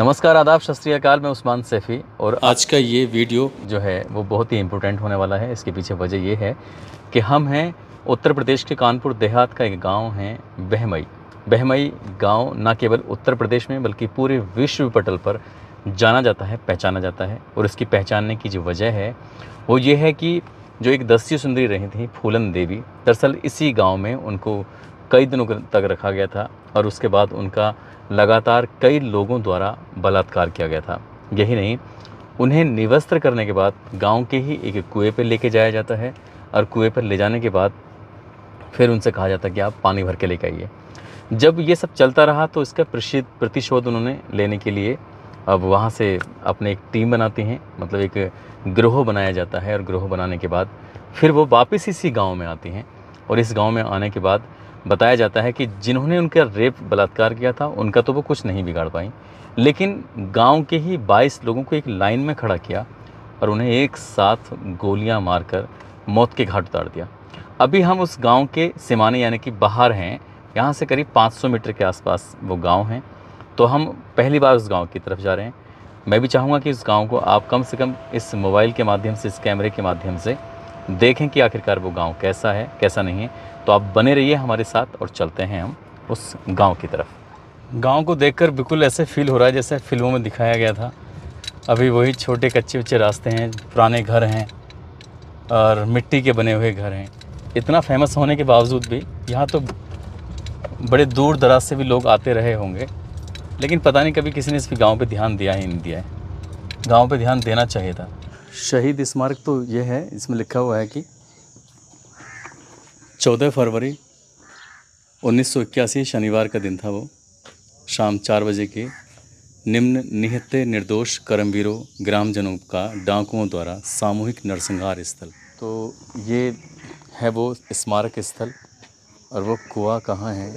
नमस्कार आदाब शस्त्रीकाल मैं उस्मान सैफ़ी और आज का ये वीडियो जो है वो बहुत ही इम्पोर्टेंट होने वाला है इसके पीछे वजह ये है कि हम हैं उत्तर प्रदेश के कानपुर देहात का एक गांव है बहमई बहमई गांव न केवल उत्तर प्रदेश में बल्कि पूरे विश्व पटल पर जाना जाता है पहचाना जाता है और इसकी पहचानने की जो वजह है वो ये है कि जो एक दस्यु सुंदरी रही थी फूलन देवी दरअसल इसी गांव में उनको कई दिनों तक रखा गया था और उसके बाद उनका लगातार कई लोगों द्वारा बलात्कार किया गया था यही नहीं उन्हें निवस्त्र करने के बाद गांव के ही एक कुएं पर लेके जाया जाता है और कुएं पर ले जाने के बाद फिर उनसे कहा जाता है कि आप पानी भर के लेके आइए जब ये सब चलता रहा तो इसका प्रसिद्ध प्रतिशोध उन्होंने लेने के लिए अब वहाँ से अपने एक टीम बनाती हैं मतलब एक ग्रोह बनाया जाता है और ग्रोह बनाने के बाद फिर वो वापस इसी गांव में आती हैं और इस गांव में आने के बाद बताया जाता है कि जिन्होंने उनका रेप बलात्कार किया था उनका तो वो कुछ नहीं बिगाड़ पाई लेकिन गांव के ही 22 लोगों को एक लाइन में खड़ा किया और उन्हें एक साथ गोलियां मारकर मौत के घाट उतार दिया अभी हम उस गांव के सिमाने यानी कि बाहर हैं यहाँ से करीब 500 मीटर के आसपास वो गांव हैं तो हम पहली बार उस गांव की तरफ जा रहे हैं मैं भी चाहूँगा कि उस गाँव को आप कम से कम इस मोबाइल के माध्यम से इस कैमरे के माध्यम से देखें कि आखिरकार वो गाँव कैसा है कैसा नहीं है तो आप बने रहिए हमारे साथ और चलते हैं हम उस गांव की तरफ गांव को देखकर बिल्कुल ऐसे फील हो रहा है जैसे फिल्मों में दिखाया गया था अभी वही छोटे कच्चे उच्चे रास्ते हैं पुराने घर हैं और मिट्टी के बने हुए घर हैं इतना फेमस होने के बावजूद भी यहाँ तो बड़े दूर दराज से भी लोग आते रहे होंगे लेकिन पता नहीं कभी किसी ने इस गाँव पर ध्यान दिया ही नहीं दिया है गाँव पर ध्यान देना चाहिए था शहीद स्मारक तो यह है इसमें लिखा हुआ है कि चौदह फरवरी उन्नीस शनिवार का दिन था वो शाम चार बजे के निम्न निहत्य निर्दोष कर्मवीरों ग्रामजनों का डाकुओं द्वारा सामूहिक नरसंहार स्थल तो ये है वो स्मारक स्थल और वो कुआ कहाँ है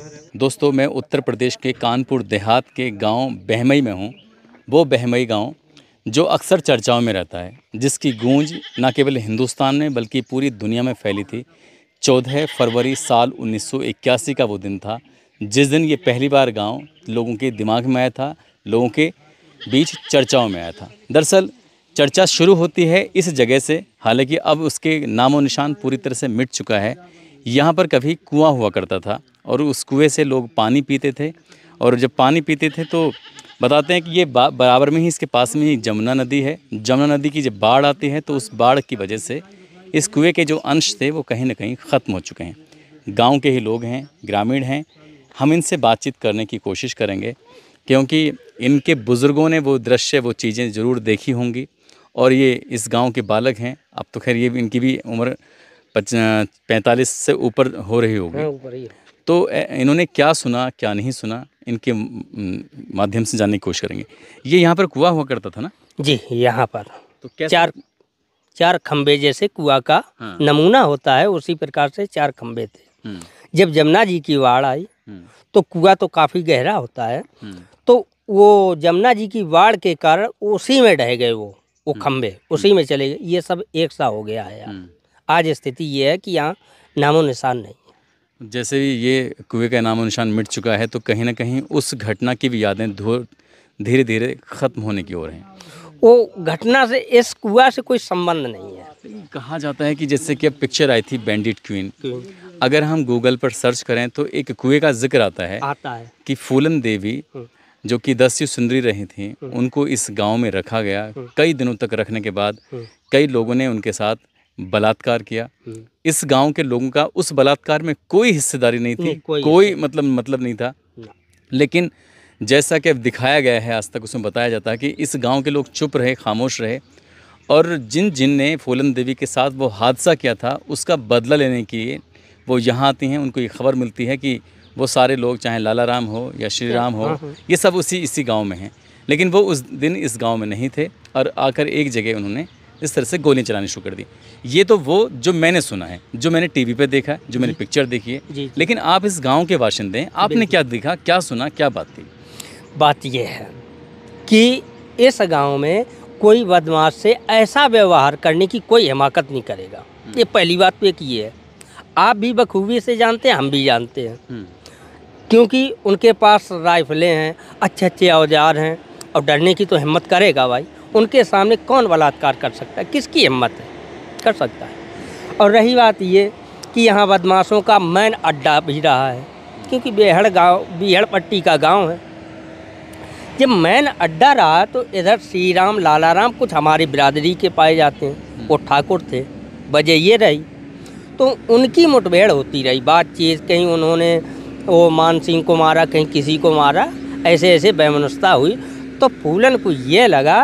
दोस्तों मैं उत्तर प्रदेश के कानपुर देहात के गांव बहमई में हूँ वो बहमई गांव जो अक्सर चर्चाओं में रहता है जिसकी गूंज न केवल हिंदुस्तान में बल्कि पूरी दुनिया में फैली थी चौदह फरवरी साल 1981 का वो दिन था जिस दिन ये पहली बार गांव लोगों के दिमाग में आया था लोगों के बीच चर्चाओं में आया था दरअसल चर्चा शुरू होती है इस जगह से हालांकि अब उसके नामों निशान पूरी तरह से मिट चुका है यहाँ पर कभी कुआं हुआ करता था और उस कुएँ से लोग पानी पीते थे और जब पानी पीते थे तो बताते हैं कि ये बराबर में ही इसके पास में ही जमुना नदी है जमुना नदी की जब बाढ़ आती है तो उस बाढ़ की वजह से इस कुएँ के जो अंश थे वो कहीं ना कहीं ख़त्म हो चुके हैं गांव के ही लोग हैं ग्रामीण हैं हम इनसे बातचीत करने की कोशिश करेंगे क्योंकि इनके बुज़ुर्गों ने वो दृश्य वो चीज़ें ज़रूर देखी होंगी और ये इस गांव के बालक हैं अब तो खैर ये इनकी भी उम्र पैंतालीस से ऊपर हो रही होगी हाँ, तो इन्होंने क्या सुना क्या नहीं सुना इनके माध्यम से जानने की कोशिश करेंगे ये यहाँ पर कुआ हुआ करता था ना जी यहाँ पर तो क्या चार चार खम्भे जैसे कुआ का हाँ। नमूना होता है उसी प्रकार से चार खम्भे थे हम्म। जब जमुना जी की बाढ़ आई हम्म। तो कुआ तो काफ़ी गहरा होता है हम्म। तो वो जमुना जी की बाढ़ के कारण उसी में ढह गए वो वो खम्भे उसी में चले गए ये सब एक सा हो गया है आज स्थिति ये है कि यहाँ नामो निशान नहीं जैसे ये कुएं का नामो निशान मिट चुका है तो कहीं ना कहीं उस घटना की भी यादें धीरे धीरे ख़त्म होने की ओर हैं वो घटना से इस कुआ से कोई संबंध नहीं है कहा जाता है कि जैसे कि अब पिक्चर आई थी बैंडिट क्वीन अगर हम गूगल पर सर्च करें तो एक कुएं का जिक्र आता है आता है कि फूलन देवी हम्म। जो कि दस्यु सुंदरी रही थी हम्म। उनको इस गांव में रखा गया हम्म। कई दिनों तक रखने के बाद कई लोगों ने उनके साथ बलात्कार किया इस गांव के लोगों का उस बलात्कार में कोई हिस्सेदारी नहीं थी नहीं, कोई, कोई मतलब मतलब नहीं था लेकिन जैसा कि अब दिखाया गया है आज तक उसमें बताया जाता है कि इस गांव के लोग चुप रहे खामोश रहे और जिन जिन ने फूलन देवी के साथ वो हादसा किया था उसका बदला लेने के लिए वो यहाँ आती हैं उनको ये खबर मिलती है कि वो सारे लोग चाहे लाला राम हो या श्री राम हो हाँ, हाँ। ये सब उसी इसी गाँव में हैं लेकिन वो उस दिन इस गाँव में नहीं थे और आकर एक जगह उन्होंने इस तरह से गोलियां चलानी शुरू कर दी ये तो वो जो मैंने सुना है जो मैंने टीवी पे देखा है जो मैंने पिक्चर देखी है लेकिन आप इस गांव के बाशिंदे हैं आपने क्या देखा क्या सुना क्या बात थी बात यह है कि इस गांव में कोई बदमाश से ऐसा व्यवहार करने की कोई हिमाकत नहीं करेगा हम्म। ये पहली बात तो एक ये है आप भी बखूबी से जानते हैं हम भी जानते हैं हम्म। क्योंकि उनके पास राइफलें हैं अच्छे अच्छे औजार हैं और डरने की तो हिम्मत करेगा भाई उनके सामने कौन बलात्कार कर सकता है किसकी हिम्मत है कर सकता है और रही बात ये कि यहाँ बदमाशों का मैन अड्डा भी रहा है क्योंकि बेहड़ गांव बेहड़ पट्टी का गांव है जब मैन अड्डा रहा तो इधर श्री राम लाला राम कुछ हमारी बिरादरी के पाए जाते हैं हम्म। वो ठाकुर थे वजह ये रही तो उनकी मुठभेड़ होती रही बातचीत कहीं उन्होंने वो मान सिंह को मारा कहीं किसी को मारा ऐसे ऐसे बेमनस्ता हुई तो फूलन को ये लगा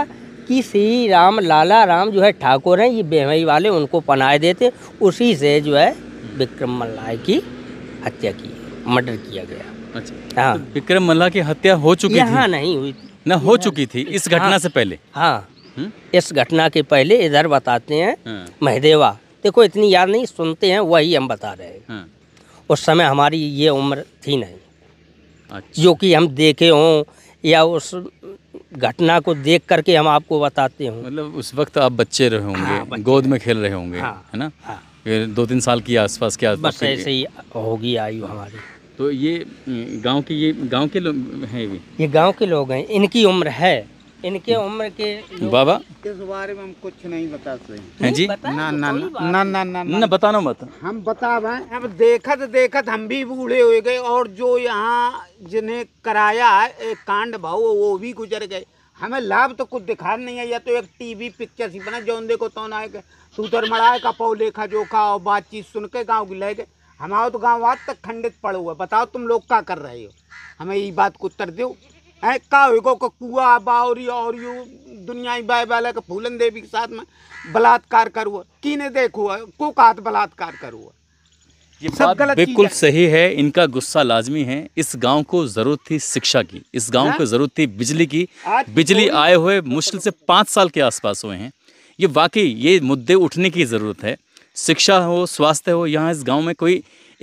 कि श्री राम लाला राम जो है ठाकुर हैं ये बेहई वाले उनको पनाह देते उसी से जो है विक्रम मल्लाय की हत्या की मर्डर किया गया अच्छा हाँ तो विक्रम मल्ला की हत्या हो चुकी थी? नहीं हुई ना हो चुकी थी इस हाँ। घटना हाँ, से पहले हाँ इस घटना के पहले इधर बताते हैं हाँ। महदेवा देखो इतनी याद नहीं सुनते हैं वही हम बता रहे हैं हाँ। उस समय हमारी ये उम्र थी नहीं अच्छा। जो कि हम देखे हों या उस घटना को देख करके हम आपको बताते हों मतलब उस वक्त आप बच्चे रहे होंगे हाँ, गोद में खेल रहे होंगे है ना दो तीन साल की आसपास के आसपास बस ऐसे ही होगी आयु हमारी तो ये गांव के ये गांव के लोग हैं ये ये गांव के लोग हैं इनकी उम्र है इनके उम्र के बाबा इस बारे में हम कुछ नहीं बता सकते हैं जी ना तो ना ना ना ना बताना मत हम बता रहे अब देखत देखत हम भी बूढ़े हो गए और जो यहाँ जिन्हें कराया है एक कांड भाव वो भी गुजर गए हमें लाभ तो कुछ दिखा नहीं है या तो एक टीवी पिक्चर सी बना जो देखो तो ना सूतर मड़ाए का पौ लेखा जोखा और बातचीत सुन के गाँव गिले गए हमारा तो गाँव आज तक खंडित पड़ हुआ बताओ तुम लोग क्या कर रहे हो हमें ये बात को उत्तर दो है का हो कुआ बावरी और यू दुनिया बाय वाला का फूलन देवी के साथ में बलात्कार करुआ की ने देखो को कात बलात्कार करुआ ये सब गलत बिल्कुल सही है इनका गुस्सा लाजमी है इस गांव को जरूरत थी शिक्षा की इस गांव हाँ? को जरूरत थी बिजली की तो बिजली आए हुए मुश्किल से पाँच साल के आसपास हुए हैं ये वाकई ये मुद्दे उठने की ज़रूरत है शिक्षा हो स्वास्थ्य हो यहाँ इस गांव में कोई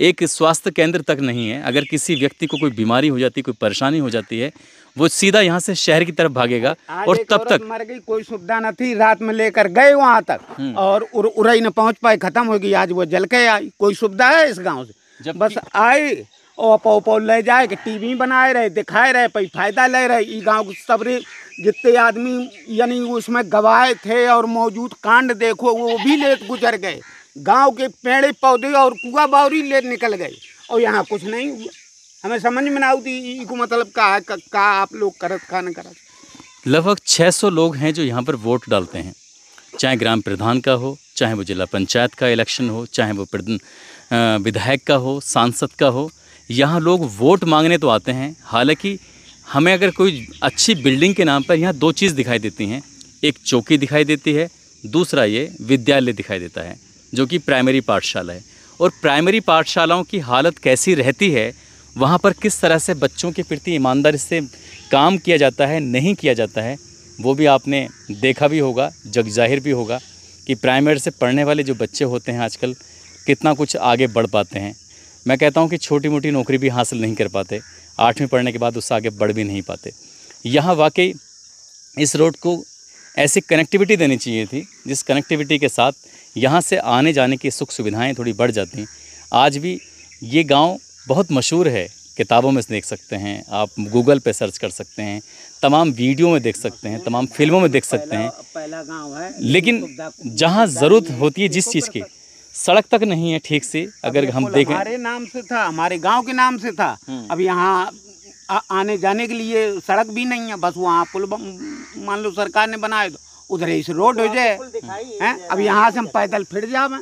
एक स्वास्थ्य केंद्र तक नहीं है अगर किसी व्यक्ति को कोई बीमारी हो जाती कोई परेशानी हो जाती है वो सीधा यहाँ से शहर की तरफ भागेगा और तब तक मर गई कोई सुविधा न थी रात में लेकर गए वहाँ तक हम्म। और उर, उरई न पहुँच पाई खत्म हो गई आज वो जल के आई कोई सुविधा है इस गाँव से जब बस आए और पौ पौ ले जाए कि टीवी बनाए रहे दिखाए रहे पाई फायदा ले रहे ये गांव के सबरे जितने आदमी यानी उसमें गवाए थे और मौजूद कांड देखो वो भी लेट गुजर गए गांव के पेड़ पौधे और कुआ बावरी ले निकल गए और यहाँ कुछ नहीं हुआ हमें समझ में ना आती को मतलब कहा का आप लोग करत का न करत लगभग 600 लोग हैं जो यहाँ पर वोट डालते हैं चाहे ग्राम प्रधान का हो चाहे वो जिला पंचायत का इलेक्शन हो चाहे वो विधायक का हो सांसद का हो यहाँ लोग वोट मांगने तो आते हैं हालांकि हमें अगर कोई अच्छी बिल्डिंग के नाम पर यहाँ दो चीज़ दिखाई देती हैं एक चौकी दिखाई देती है दूसरा ये विद्यालय दिखाई देता है जो कि प्राइमरी पाठशाला है और प्राइमरी पाठशालाओं की हालत कैसी रहती है वहाँ पर किस तरह से बच्चों के प्रति ईमानदारी से काम किया जाता है नहीं किया जाता है वो भी आपने देखा भी होगा जग जाहिर भी होगा कि प्राइमरी से पढ़ने वाले जो बच्चे होते हैं आजकल कितना कुछ आगे बढ़ पाते हैं मैं कहता हूँ कि छोटी मोटी नौकरी भी हासिल नहीं कर पाते आठवीं पढ़ने के बाद उससे आगे बढ़ भी नहीं पाते यहाँ वाकई इस रोड को ऐसी कनेक्टिविटी देनी चाहिए थी जिस कनेक्टिविटी के साथ यहाँ से आने जाने की सुख सुविधाएँ थोड़ी बढ़ जाती आज भी ये गाँव बहुत मशहूर है किताबों में देख सकते हैं आप गूगल पे सर्च कर सकते हैं तमाम वीडियो में देख सकते हैं तमाम फिल्मों में देख सकते हैं पहला गांव है लेकिन जहाँ ज़रूरत होती है जिस चीज़ की सड़क तक नहीं है ठीक से अगर हम देखें हमारे नाम से था हमारे गांव के नाम से था हम्म। अब यहाँ आ, आने जाने के लिए सड़क भी नहीं है बस वहाँ पुल मान लो सरकार ने बनाए तो उधर से रोड हो जाए हैं अब यहाँ से हम पैदल फिर जावे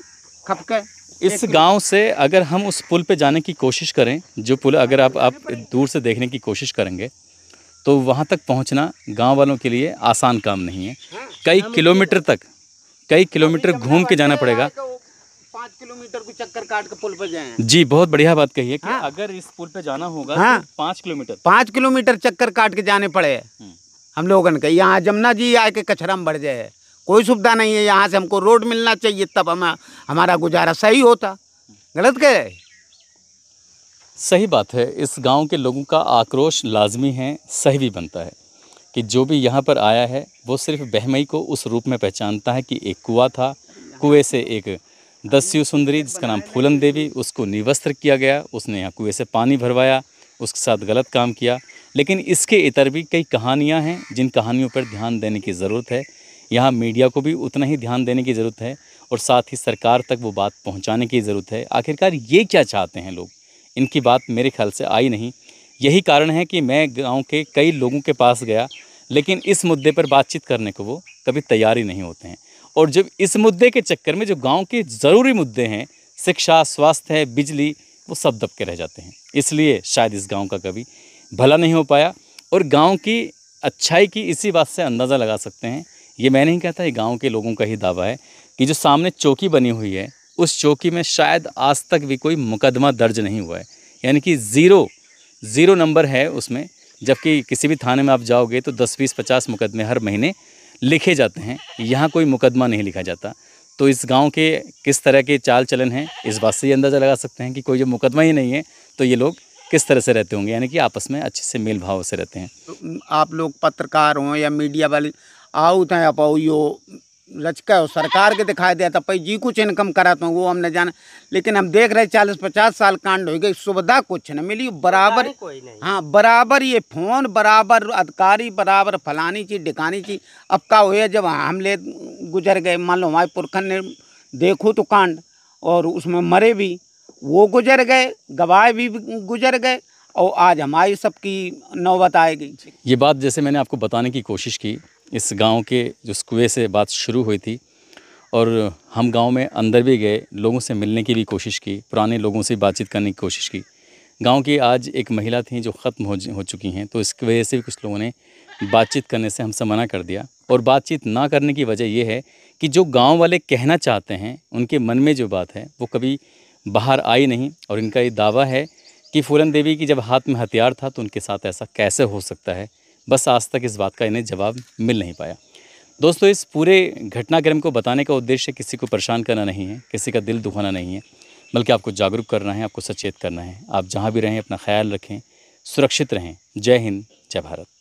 खपके इस गांव से अगर हम उस पुल पे जाने की कोशिश करें जो पुल अगर आप आप दूर से देखने की कोशिश करेंगे तो वहाँ तक पहुँचना गाँव वालों के लिए आसान काम नहीं है हाँ, कई हाँ, किलोमीटर तक कई किलोमीटर घूम के जाना पड़ेगा पाँच किलोमीटर को चक्कर काट के पुल पे जाए जी बहुत बढ़िया बात कही है कि हाँ? अगर इस पुल पे जाना होगा तो हाँ? तो पाँच किलोमीटर पाँच किलोमीटर चक्कर काट के जाने पड़े हम्म। हम लोगन के यहाँ जमुना जी आए के कचरा में बढ़ जाए कोई सुविधा नहीं है यहाँ से हमको रोड मिलना चाहिए तब हम हमारा गुजारा सही होता गलत कह रहे सही बात है इस गाँव के लोगों का आक्रोश लाजमी है सही भी बनता है कि जो भी यहाँ पर आया है वो सिर्फ बहमई को उस रूप में पहचानता है कि एक कुआ था कुएं से एक दस्यु सुंदरी जिसका नाम फूलन देवी उसको निवस्त्र किया गया उसने यहाँ कुएँ से पानी भरवाया उसके साथ गलत काम किया लेकिन इसके इतर भी कई कहानियाँ हैं जिन कहानियों पर ध्यान देने की ज़रूरत है यहाँ मीडिया को भी उतना ही ध्यान देने की ज़रूरत है और साथ ही सरकार तक वो बात पहुँचाने की ज़रूरत है आखिरकार ये क्या चाहते हैं लोग इनकी बात मेरे ख्याल से आई नहीं यही कारण है कि मैं गाँव के कई लोगों के पास गया लेकिन इस मुद्दे पर बातचीत करने को वो कभी तैयार ही नहीं होते हैं और जब इस मुद्दे के चक्कर में जो गांव के ज़रूरी मुद्दे हैं शिक्षा स्वास्थ्य है बिजली वो सब दब के रह जाते हैं इसलिए शायद इस गांव का कभी भला नहीं हो पाया और गांव की अच्छाई की इसी बात से अंदाज़ा लगा सकते हैं ये मैं नहीं कहता ये गांव के लोगों का ही दावा है कि जो सामने चौकी बनी हुई है उस चौकी में शायद आज तक भी कोई मुकदमा दर्ज नहीं हुआ है यानी कि ज़ीरो ज़ीरो नंबर है उसमें जबकि किसी भी थाने में आप जाओगे तो दस बीस पचास मुकदमे हर महीने लिखे जाते हैं यहाँ कोई मुकदमा नहीं लिखा जाता तो इस गांव के किस तरह के चाल चलन हैं इस बात से ये अंदाज़ा लगा सकते हैं कि कोई जब मुकदमा ही नहीं है तो ये लोग किस तरह से रहते होंगे यानी कि आपस में अच्छे से मेल भाव से रहते हैं तो आप लोग पत्रकार हों या मीडिया वाले आओ तो आप यो लचका हो सरकार के दिखाई दिया था तो भाई जी कुछ इनकम करा तो वो हमने जाना लेकिन हम देख रहे चालीस पचास साल कांड हो गए सुविधा कुछ न मिली बराबर कोई नहीं हाँ बराबर ये फोन बराबर अधिकारी बराबर फलानी चीज ढिकानी चीज अब का हुआ जब हम ले गुजर गए मान लो हमारे पुरखन ने देखो तो कांड और उसमें मरे भी वो गुजर गए गवाए भी गुजर गए और आज हमारी सबकी नौबत आएगी ये बात जैसे मैंने आपको बताने की कोशिश की इस गांव के जो कुएँ से बात शुरू हुई थी और हम गांव में अंदर भी गए लोगों से मिलने की भी कोशिश की पुराने लोगों से बातचीत करने की कोशिश की गांव की आज एक महिला थी जो ख़त्म हो हो चुकी हैं तो इस वजह से कुछ लोगों ने बातचीत करने से हमसे मना कर दिया और बातचीत ना करने की वजह यह है कि जो गांव वाले कहना चाहते हैं उनके मन में जो बात है वो कभी बाहर आई नहीं और इनका ये दावा है कि फूलन देवी की जब हाथ में हथियार था तो उनके साथ ऐसा कैसे हो सकता है बस आज तक इस बात का इन्हें जवाब मिल नहीं पाया दोस्तों इस पूरे घटनाक्रम को बताने का उद्देश्य किसी को परेशान करना नहीं है किसी का दिल दुखाना नहीं है बल्कि आपको जागरूक करना है आपको सचेत करना है आप जहाँ भी रहें अपना ख्याल रखें सुरक्षित रहें जय हिंद जय भारत